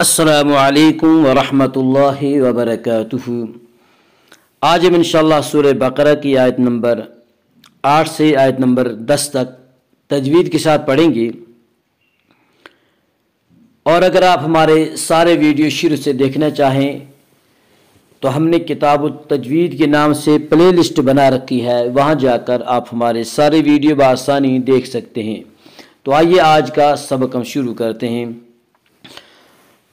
असलकम वरहमतुल्लाह वबरकatuह आज हम इंशाल्लाह सूर बकरा की आयत नंबर आठ से आयत नंबर दस तक तजवीद के साथ पढ़ेंगे और अगर आप हमारे सारे वीडियो शुरू से देखना चाहें तो हमने किताब तजवीद के नाम से प्ले लिस्ट बना रखी है वहाँ जाकर आप हमारे सारे वीडियो बसानी देख सकते हैं तो आइए आज का सबक हम शुरू करते हैं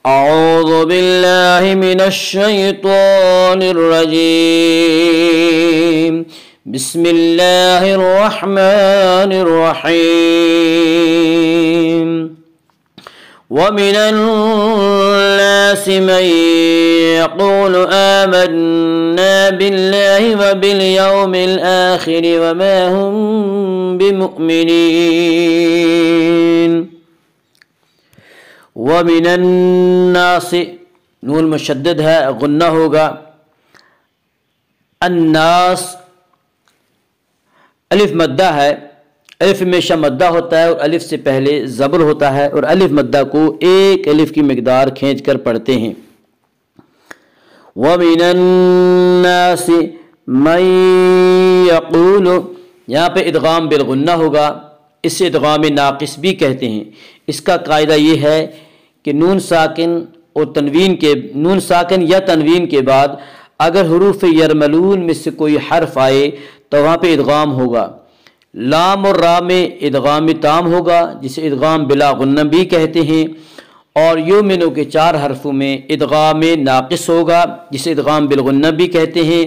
أعوذ بالله من الشيطان الرجيم بسم الله الرحمن الرحيم ومن الناس من يقول آمنا بالله وباليوم الآخر وما هم بمؤمنين व मिनन्नास नून मुशद है गन्ना होगा अन्नास अलिफ मद्दा है अलिफ हमेशा मद्दा होता है और अलिफ से पहले ज़बर होता है और अलिफ मद्दा को एक अलिफ की मकदार खींच कर पढ़ते हैं वमिनन्नासी मयकूल यहाँ पर इदगाम बिलगुन्ना होगा इसे इदगाम नाकस भी कहते हैं इसका कायदा ये है कि नून साकिन और तनवीन के नून साकिन या तनवीन के बाद अगर हरूफ यरमलून में से कोई हर्फ आए तो वहाँ पर इदगाम होगा लाम और रा में इदगाम ताम होगा जिसे इदगाम बिला गन्ना भी कहते हैं और योमिनों के चार हरफों में इदगाम नाकस होगा जिसे इदगाम बिलगन्ना भी कहते हैं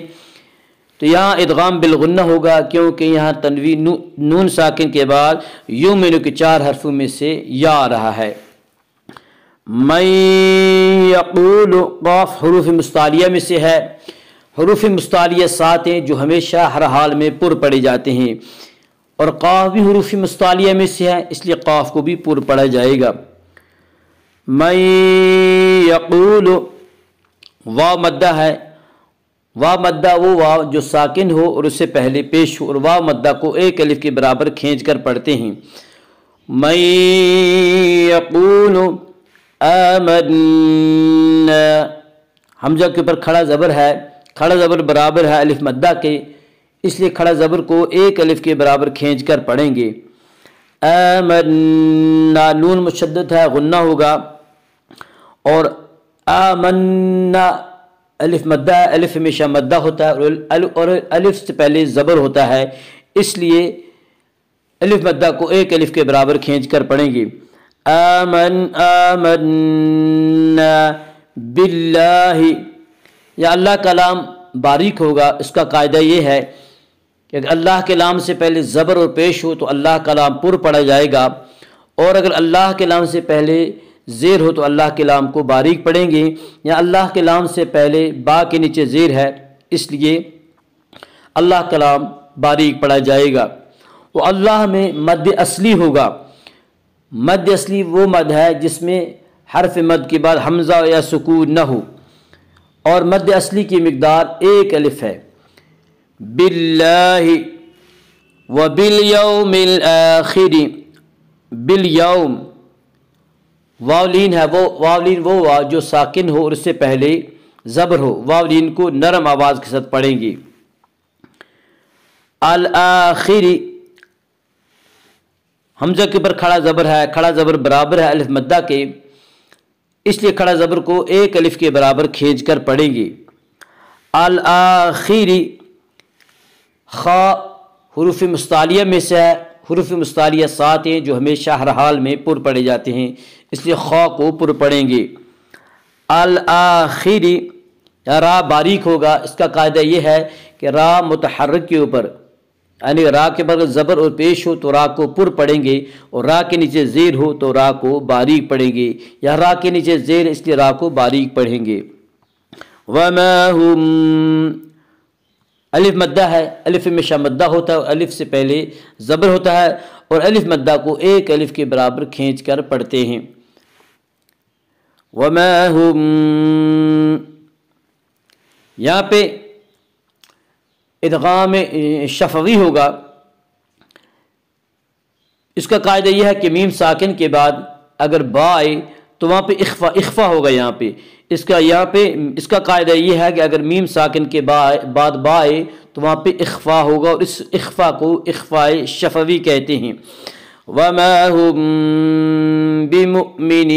तो यहाँ इदगाम बिलगन्ना होगा क्योंकि यहाँ तनवी नू, नून साकिन के बाद योमिनों के चार हरफों में से या आ रहा है मैं यकूल हरूफ मुस्तालिया में से है हरूफ मुस्तालिया सात हैं जो हमेशा हर हाल में पुर पड़े जाते हैं और काफ भी हरूफ मुस्तालिया में से है इसलिए काफ को भी पुर पढ़ा जाएगा मैं यकूल वा मद्दा है वाह मद्दा वो वा जो साकिन हो और उससे पहले पेश हो और वाह मद्दा को एक अलिफ के बराबर खींच कर पढ़ते हैं मैं आमन हमजा के ऊपर खड़ा ज़बर है खड़ा ज़बर बराबर है अलिफ मद्दा के इसलिए खड़ा ज़बर को एक अलिफ के बराबर खींच कर पढ़ेंगे आमन्ना नून मुशद है गन्ना होगा और आमन्ना अलिफ मद्दा अलिफ हमेशा मद्दा होता है और अलिफ से पहले ज़बर होता है इसलिए अलिफ मद्दा को एक अलिफ के बराबर खींच कर पढ़ेंगे आमन आमन्ना बिल्लाहि या अल्लाह का नाम बारीक होगा इसका कायदा ये है कि अगर अल्लाह के नाम से पहले ज़बर और पेश हो तो अल्लाह का नाम पुर पढ़ा जाएगा और अगर अल्लाह के नाम से पहले ज़ेर हो तो अल्लाह के नाम को बारीक पढ़ेंगे या अल्लाह के नाम से पहले बा के नीचे ज़ेर है इसलिए अल्लाह कलाम बारीक पढ़ा जाएगा वो अल्लाह में मध्य असली होगा मद असली वो मद है जिसमें हरफ मद के बाद हमज़ा या सुकून न हो और मद असली की मकदार एक अलिफ है बिल्लाहि व बिलयम आखिरी बिलयम वावलिन है वो वावलिन वो वाव जो साकिन हो और उससे पहले ज़बर हो वावलिन को नरम आवाज़ के साथ पढ़ेंगे अल आखिरी हमजा के ऊपर खड़ा ज़बर है खड़ा ज़बर बराबर है अलिफ मद्दा के इसलिए खड़ा ज़बर को एक अलिफ के बराबर खींच कर पढ़ेंगे अल आखिरी खा हरूफ मुस्तालिया में से है हरूफ मुस्तालिया सात हैं जो हमेशा हर हाल में पुर पढ़े जाते हैं इसलिए खा को पुर पढ़ेंगे अल आखिरी रा बारीक होगा इसका कायदा ये है कि रा मतहरक के ऊपर यानी राह के बगल ज़बर और पेश हो तो रा को पुर पढ़ेंगे और रा के नीचे ज़ेर हो तो रा को बारीक पढ़ेंगे या रा के नीचे ज़ेर इसलिए राह को बारीक पढ़ेंगे वम अलिफ मद्दा है अलिफ हमेशा मद्दा होता है और अलिफ से पहले ज़बर होता है और अलिफ मद्दा को एक अलिफ के बराबर खींच कर पढ़ते हैं वम यहाँ पे इदगाम शफवी होगा इसका कायदा यह है कि मीम साकिन के बाद अगर बा आए तो वहाँ पर इखफा इखफा होगा यहाँ पर इसका यहाँ पे इसका कायदा यह है कि अगर मीम साकिन के बाद बा आए तो वहाँ पर इखफा होगा और इस इखफा को इखफा शफवी कहते हैं वमहमिन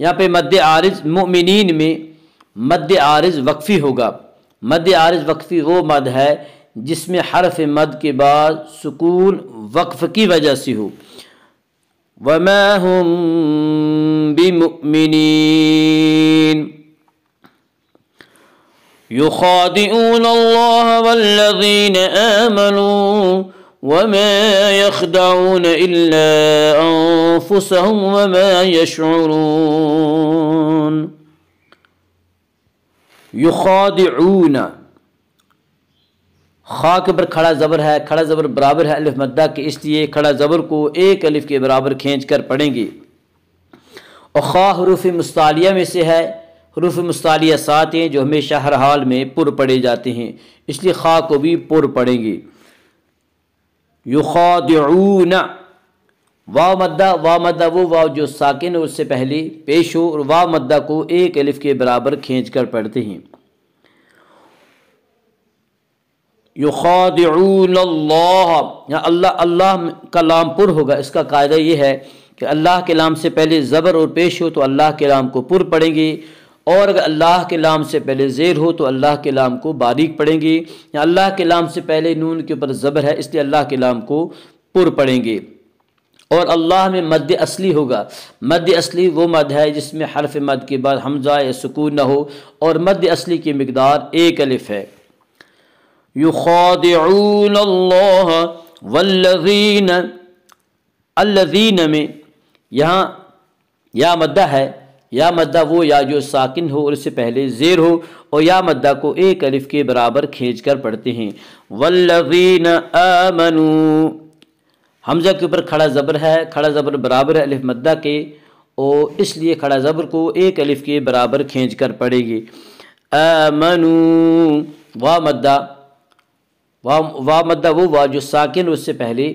यहाँ पे मद्द आरज मुमिन में मद्द आरज वक्फ़ी होगा मद आरज वक्फ़ी वो मद है जिसमें हरफ मद के बाद सुकून वक्फ़ की वजह से हो वम बिमिन يخادعون الله والذين آمنوا وما يخدعون إلا أنفسهم وما يشعرون युखादून खा के ऊपर खड़ा ज़बर है खड़ा ज़बर बराबर है अलिफ मद्दा के इसलिए खड़ा ज़बर को एक अलिफ के बराबर खींच कर पढ़ेंगे और खा हरूफ मुस्तालिया में से है हरूफ मुस्तालिया सात हैं जो हमेशा हर हाल में पुर पढ़े जाते हैं इसलिए खा को भी पुर पढ़ेंगे युखादून वाव मद्दा वा मद्दा वो वाव जो साकिन उससे पहले पेश हो और वाव मद्दा को एक अलिफ के बराबर खींच कर पढ़ते हैं अल्लाह अल्लाह अल्लाह का लाम पुर होगा इसका कायदा ये है कि अल्लाह के लाम से पहले ज़बर और पेश हो तो अल्लाह के लाम को पुर पढ़ेंगे और अगर अल्लाह के लाम से पहले ज़ेर हो तो अल्लाह के लाम को बारीक पढ़ेंगे या अल्लाह के लाम से पहले नून के ऊपर ज़बर है इसलिए अल्लाह के लाम को पुर पढ़ेंगे और अल्लाह में मद असली होगा मद असली वो मद है जिसमें हरफ मद के बाद हमजा या सुकून न हो और मद असली की मकदार एक अलिफ है युदून वल्लीन अल्लीन में यहाँ या मद्दा है या मद्दा वो या जो साकिन हो और इससे पहले जेर हो और या मद्दा को एक अलिफ के बराबर खींच कर पढ़ते हैं वल्लीन अमनू हमजा के ऊपर खड़ा ज़बर है खड़ा ज़बर बराबर है अलिफ मद्दा के और इसलिए खड़ा ज़बर को एक अलिफ के बराबर खींच कर पड़ेगी अमनु वाह मद्दा वाह वाह मद्दा वो वाह जो साकिन उससे पहले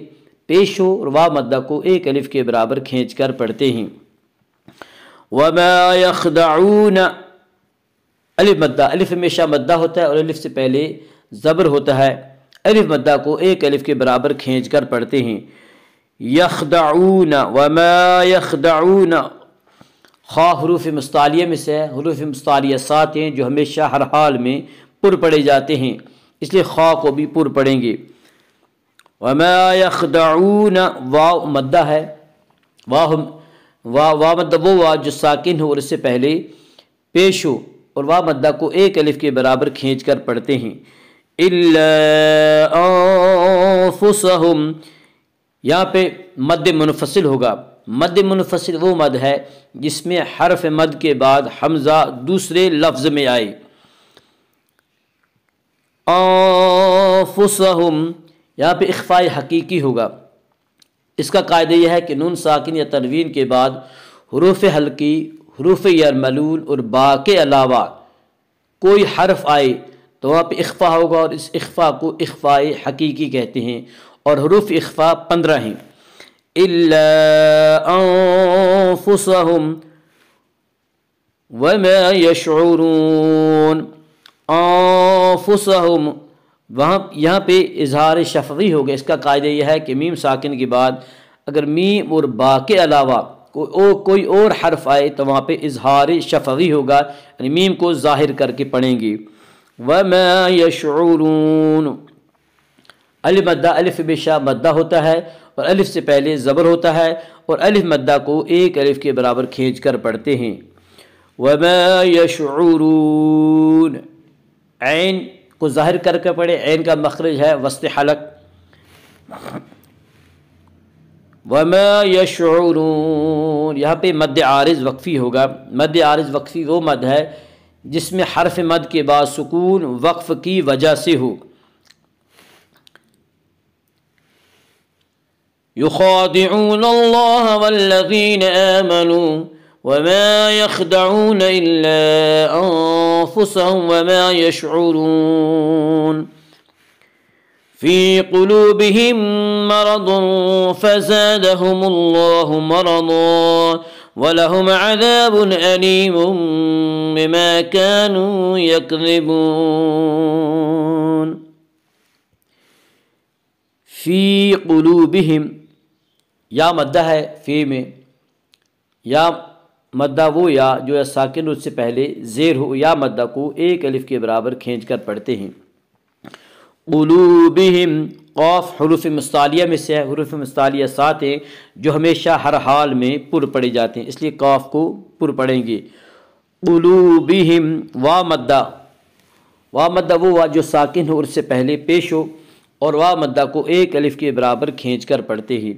पेश हो और वाह मद्दा को एक अलिफ के बराबर खींच कर पढ़ते हैं वमाखदाऊन अलिफ मद्दा अलिफ हमेशा मद्दा होता है और अलिफ से पहले ज़बर होता है अलिफ मद्दा को एक अलिफ के बराबर खींच कर पढ़ते हैं यखदाऊना वमा यखदाऊन खा हरूफ मुस्तालिया में से हरूफ मुस्तालिया सात हैं जो हमेशा हर हाल में पुर पड़े जाते हैं इसलिए खा को भी पुर पड़ेंगे वमा वाह मद्दा है वाह वाह वाह मद्दा वो वाह जो साकिन हो और इससे पहले पेश हो और वाह मद्दा को एक अलिफ के बराबर खींच कर पढ़ते हैं इल्ला अनफुसहुम यहाँ पे मद मुनफसिल होगा मद मुनफसिल वो मद है जिसमें हरफ मद के बाद हमज़ा दूसरे लफ्ज़ में आए अनफुसहुम यहाँ पे इख्फा हकीकी होगा इसका कायदा यह है कि नून साकिन या तनवीन के बाद हरूफ हल्की हरूफ या मलूल और बा के अलावा कोई हर्फ आए तो वहाँ पर इख्फ़ा होगा और इस इख्फ़ा को इख्फ़ा हकीकी कहते हैं और हरूफ इख्फ़ा पंद्रह हैं इलाफ़ुसहम वम यशरून आफ़ुसहम वहाँ यहाँ पे इजहार शफवी होगा इसका कायदा यह है कि मीम साकिन के बाद अगर मीम और बा के अलावा को, ओ, कोई और हरफ आए तो वहाँ पे इजहार शफवी होगा यानी मीम को ज़ाहिर करके पढ़ेंगी वमा यशरून अलिफ मद्दा अलिफ बेशा मद्दा होता है और अलिफ से पहले ज़बर होता है और अलिफ मद्दा को एक अलिफ के बराबर खींच कर पढ़ते हैं वमा यशरून ऐन को ज़ाहिर करके पढ़े ऐन का मखरज है वस्त हलक वमा यशरून यहाँ पे मद आरज़ वक्फ़ी होगा मध्य आरज़ वक्फ़ी वो मद है میں حرف مد کے بعد سکون وقف کی وجہ سے ہو يخادعون الله والذين آمنوا وما يخدعون إلا أنفسهم وما يشعرون في قلوبهم مرض فزادهم الله مرضاً ولهم عذاب أليم بما كانوا يكذبون फ़ी क़लूबहम या मद्दा है फ़ी में या मद्दा वो या जो है साकिन उससे पहले ज़ेर हो या मद्दा को एक अलिफ के बराबर खींच कर पढ़ते हैं क़लूबहम कौफ हरूफ मस्तालिया में से है हरूफ मस्तालिया सात हैं जो हमेशा हर हाल में पुर पड़े जाते हैं इसलिए कौफ को पुर पड़ेंगे उलूबिहिम वा मद्दा वा मद्दा वो वा जो साकिन हो उससे पहले पेश हो और वा मद्दा को एक अलिफ के बराबर खींच कर पढ़ते ही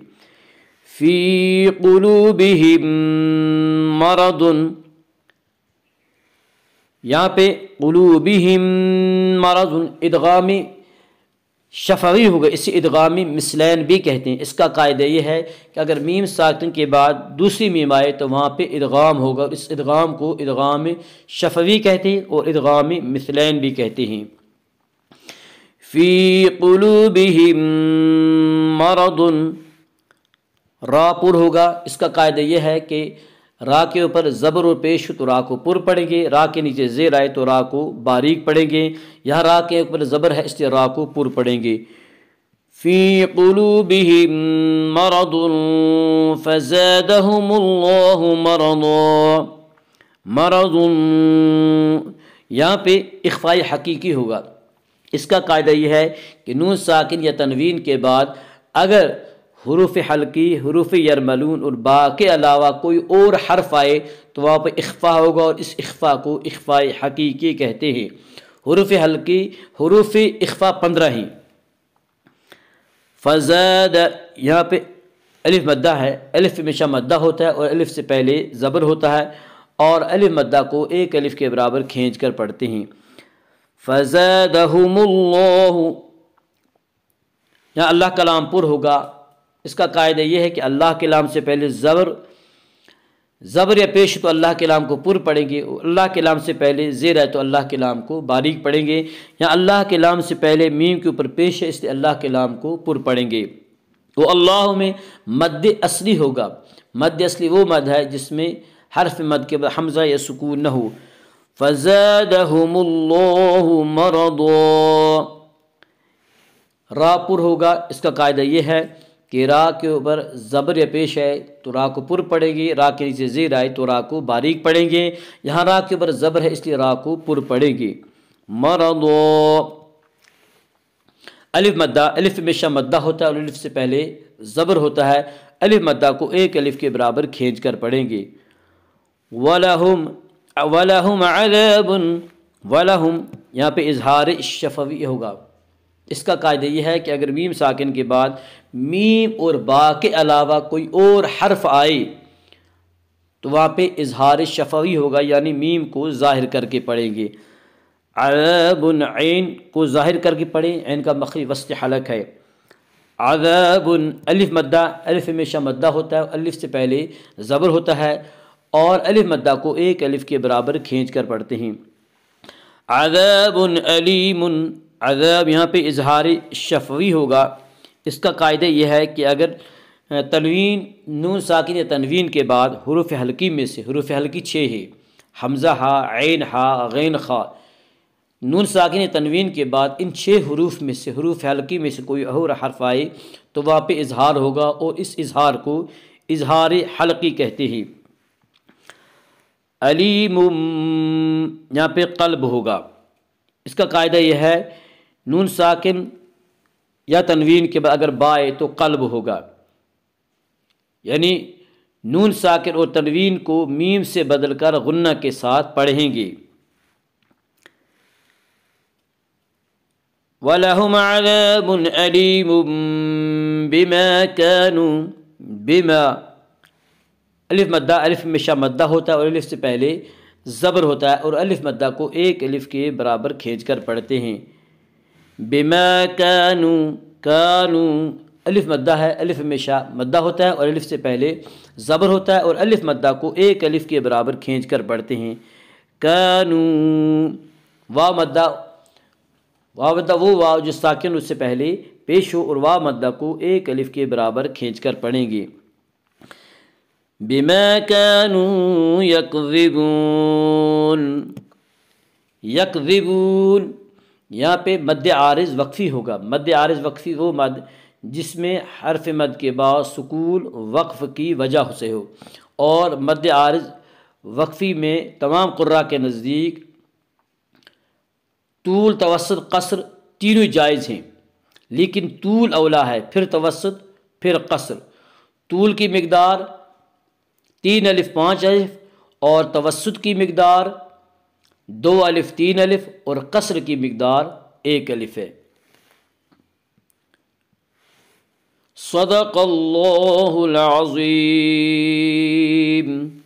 फ़ी कुलूबिहिम मरदन यहाँ पे कुलूबिहिम मरदन इदगामी शफवी हो गए इसी इदगामी मिसलैन भी कहते हैं इसका कायदा यह है कि अगर मीम साकिन के बाद दूसरी मीम आए तो वहाँ पर इदगाम होगा इस इदगाम को इदगाम शफवी कहते हैं और इदगामी मिसलैन भी कहते हैं फ़ी कलूबहम मरदन रापुर होगा इसका कायदा यह है कि रा के ऊपर ज़बर और पेश तो रा को पुर पड़ेंगे रा के नीचे जेर आए तो रा को बारीक पड़ेंगे यहाँ रा के ऊपर ज़बर है इसलिए रा को पुर पड़ेंगे फ़ी कलूबिहिम यहाँ पे इख्फाई हकीकी होगा इसका कायदा यह है कि नून साकिन या तनवीन के बाद अगर हरूफ हल्की हरूफ यरमलून और बा के अलावा कोई और हरफ आए तो वहाँ पर इख्फ़ा होगा और इस इख्फ़ा को इख्फ़ा हकीकी कहते हैं हरूफ हल्की हरूफ इख्फ़ा पंद्रह ही फजद यहाँ पे अलिफ मद्दा है अलिफ हमेशा मद्दा होता है और अलिफ से पहले ज़बर होता है और अलिफ मद्दा को एक अलिफ के बराबर खींच कर पढ़ते हैं फजद यहाँ अल्लाह कलाम पुर होगा इसका कायदा यह है कि अल्लाह के नाम से पहले ज़बर ज़बर या पेश तो अल्लाह के नाम को पुर पढ़ेंगे अल्लाह के नाम से पहले ज़ेर है तो अल्लाह के नाम को बारीक पढ़ेंगे या अल्लाह के नाम से पहले मीम के ऊपर पेश है इसलिए अल्लाह के नाम को पुर पढ़ेंगे वो अल्लाह में मद असली होगा मद असली वो मद है जिसमें हरफ मद के बाद हमजा या सुकून न हो फजद मरदो रापुर होगा इसका कायदा यह है कि रा के ऊपर ज़बर या पेश है तो रा को पुर पड़ेगी रा के नीचे ज़ीर आए तो रा को बारीक पड़ेंगे यहाँ रा के ऊपर ज़बर है इसलिए रा को पुर पड़ेगी मरदो अलिफ मद्दा अलिफ हमेशा मद्दा होता है और अलिफ से पहले ज़बर होता है अलिफ मद्दा को एक अलिफ के बराबर खींच कर पढ़ेंगे वलहम वलहम अलबन वलहम यहाँ पे इजहार शफवी होगा इसका कायदे यह है कि अगर मीम साकिन के बाद मीम और बा के अलावा कोई और हर्फ आए तो वहाँ पर इजहार शफवी होगा यानी मीम को ज़ाहिर करके पढ़ेंगे अदबन ऐन को ज़ाहिर करके पढ़ें ऐन का मखी वस्त हलक है अदबन अलिफ मद्दा अलिफ हमेशा मद्दा होता है अलिफ से पहले ज़बर होता है और अलिफ मद्दा को एक अलिफ के बराबर खींच कर पढ़ते हैं अदबन अलीमन अदब यहाँ पे इजहार शफवी होगा इसका कायदा यह है कि अगर तनवीन नून साकिन या तनवीन के बाद हरूफ हल्की में से हरूफ हल्की छः है हमज़ा हा आन हा गैन खा नून साकिन तनवीन के बाद इन छः हरूफ में से हरूफ हल्की में से कोई और हरफ आए तो वहाँ पर इजहार होगा और इस इजहार को इजहार हल्की कहते हैं अली यहाँ पे कल्ब होगा इसका कायदा यह है नून साकिन या तनवीन के बाद अगर बाए तो कल्ब होगा यानी नून साकिन और तनवीन को मीम से बदलकर गन्ना के साथ पढ़ेंगे अलीम बिमा कानू बिमा अलिफ मद्दा अलिफ हमेशा मद्दा होता है और अलिफ से पहले ज़बर होता है और अलिफ मद्दा को एक अलिफ के बराबर खींच कर पढ़ते हैं बेमा कानू कानू अलिफ मद्दा है अलिफ हमेशा मद्दा होता है और अलिफ से पहले ज़बर होता है और अलिफ मद्दा को एक अलिफ के बराबर खींच कर पढ़ते हैं कानू वाह मद्दा वाह मद्दा वो वाह जो साकिन उससे पहले पेश हो और वाह मद्दा को एक अलिफ के बराबर खींच कर पढ़ेंगे बिमा कानू यकविबून यकविबून यहाँ पे मध्य आरज वक्फ़ी होगा मध्य आरज वक्फ़ी वो मद जिसमें हरफ मद के बाद सुकून वक्फ़ की वजह से हो और मध्य आरज वक्फ़ी में तमाम कुर्रा के नज़दीक तूल तवसत कसर तीनों जायज़ हैं लेकिन तूल अवला है फिर तवसत फिर कसर तूल की मकदार तीन अलिफ पाँच अलिफ और तवसत की मकदार दो अलिफ तीन अलिफ और कसर की मकदार एक अलिफ है सदक